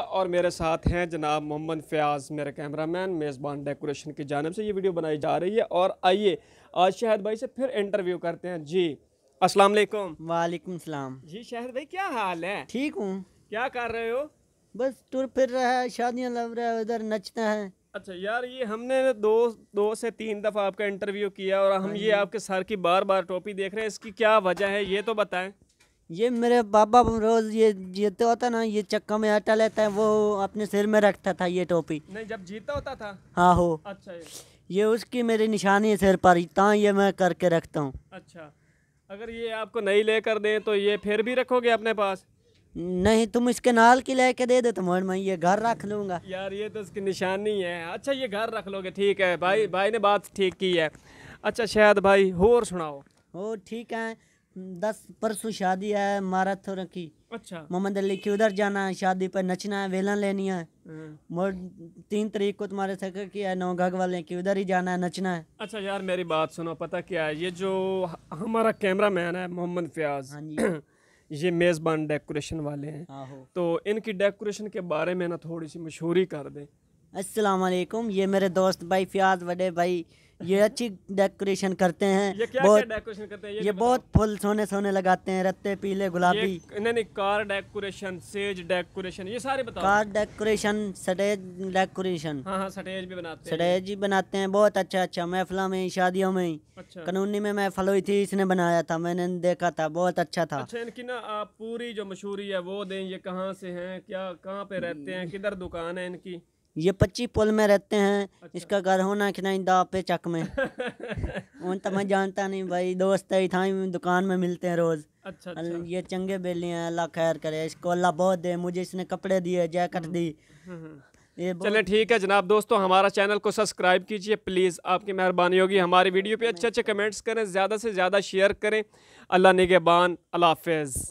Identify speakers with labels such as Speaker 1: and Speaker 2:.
Speaker 1: और मेरे साथ हैं जनाब मोहम्मद फ़याज़ मेरे कैमरामैन मेज़बान डेकोरेशन की जानब से ये वीडियो बनाई जा रही है और आइए आज शहद भाई से फिर इंटरव्यू करते हैं जी अस्सलाम वालेकुम वालेकुम सलाम जी शाहिद भाई क्या हाल है ठीक हूँ क्या कर रहे हो
Speaker 2: बस टूर फिर रहा है शादियाँ लग रहा है उधर नचना है
Speaker 1: अच्छा यार ये हमने दो दो से तीन दफ़ा आपका इंटरव्यू किया और हम हाँ ये आपके सर की बार बार टोपी देख रहे हैं इसकी क्या वजह है ये तो बताएं
Speaker 2: ये मेरे बाबा रोज ये जीते होता ना ये चक्का में आटा लेता है वो अपने सिर में रखता था ये टोपी
Speaker 1: नहीं जब जीता होता था हाँ हो अच्छा ये,
Speaker 2: ये उसकी मेरी निशानी है सिर पर ये मैं करके रखता हूँ
Speaker 1: अच्छा अगर ये आपको नहीं लेकर दें तो ये फिर भी रखोगे अपने पास
Speaker 2: नहीं तुम इसके नाल की लेके दे दे तुम तो मैं ये घर रख लूंगा यार
Speaker 1: ये तो इसकी निशानी है अच्छा ये घर रख लोगे ठीक है भाई हम्म। भाई ने बात ठीक की है अच्छा शायद भाई हो और सुनाओ हो ठीक है
Speaker 2: दस परसों शादी है माराथोर की अच्छा मोहम्मद अली की उधर जाना है शादी पर नचना है वेलन लेनी है हाँ। मोर तीन तारीख को तुम्हारे सकर की है घग वाले की उधर ही जाना
Speaker 1: है नचना है अच्छा यार मेरी बात सुनो पता क्या है ये जो हमारा कैमरा मैन है मोहम्मद फयाज हाँ जी ये मेज़बान डेकोरेशन वाले हैं तो इनकी डेकोरेशन के बारे में ना थोड़ी सी मशहूरी कर दें असलकुम ये मेरे दोस्त भाई फयाज वडे
Speaker 2: भाई ये अच्छी डेकोरेशन करते हैं ये क्या बहुत डेकोरेशन करते हैं ये, ये बहुत फूल सोने सोने लगाते हैं रत्ते पीले गुलाबी
Speaker 1: नहीं नहीं कार डेकोरेशन सेज डेकोरेशन ये सारे बताओ car
Speaker 2: decoration stage decoration
Speaker 1: stage भी बनाते हैं
Speaker 2: स्टेज भी बनाते हैं बहुत अच्छा अच्छा महफिला में शादियों में
Speaker 1: अच्छा। कानूनी में
Speaker 2: महफल हुई थी इसने बनाया था मैंने देखा था बहुत अच्छा था अच्छा
Speaker 1: इनकी ना पूरी जो मशहूरी है वो दें ये कहाँ से है क्या कहाँ पे रहते हैं किधर दुकान है इनकी
Speaker 2: ये पच्ची पुल में रहते हैं अच्छा। इसका घर होना कि नहीं पे चक में
Speaker 1: उन तो
Speaker 2: मैं जानता नहीं भाई दोस्त है था दुकान में मिलते हैं रोज अच्छा, अच्छा। ये चंगे बेले हैं अल्लाह खैर करे इसको अल्लाह बहुत दे मुझे इसने कपड़े दिए जैकेट हम्म, दी हम्म,
Speaker 1: हम्म। ये चले ठीक है जनाब दोस्तों हमारा चैनल को सब्सक्राइब कीजिए प्लीज़ आपकी मेहरबानी होगी हमारी वीडियो पे अच्छे अच्छे कमेंट्स करें ज़्यादा से ज़्यादा शेयर करें अल्लाह निगेबान अल्लाह हाफिज़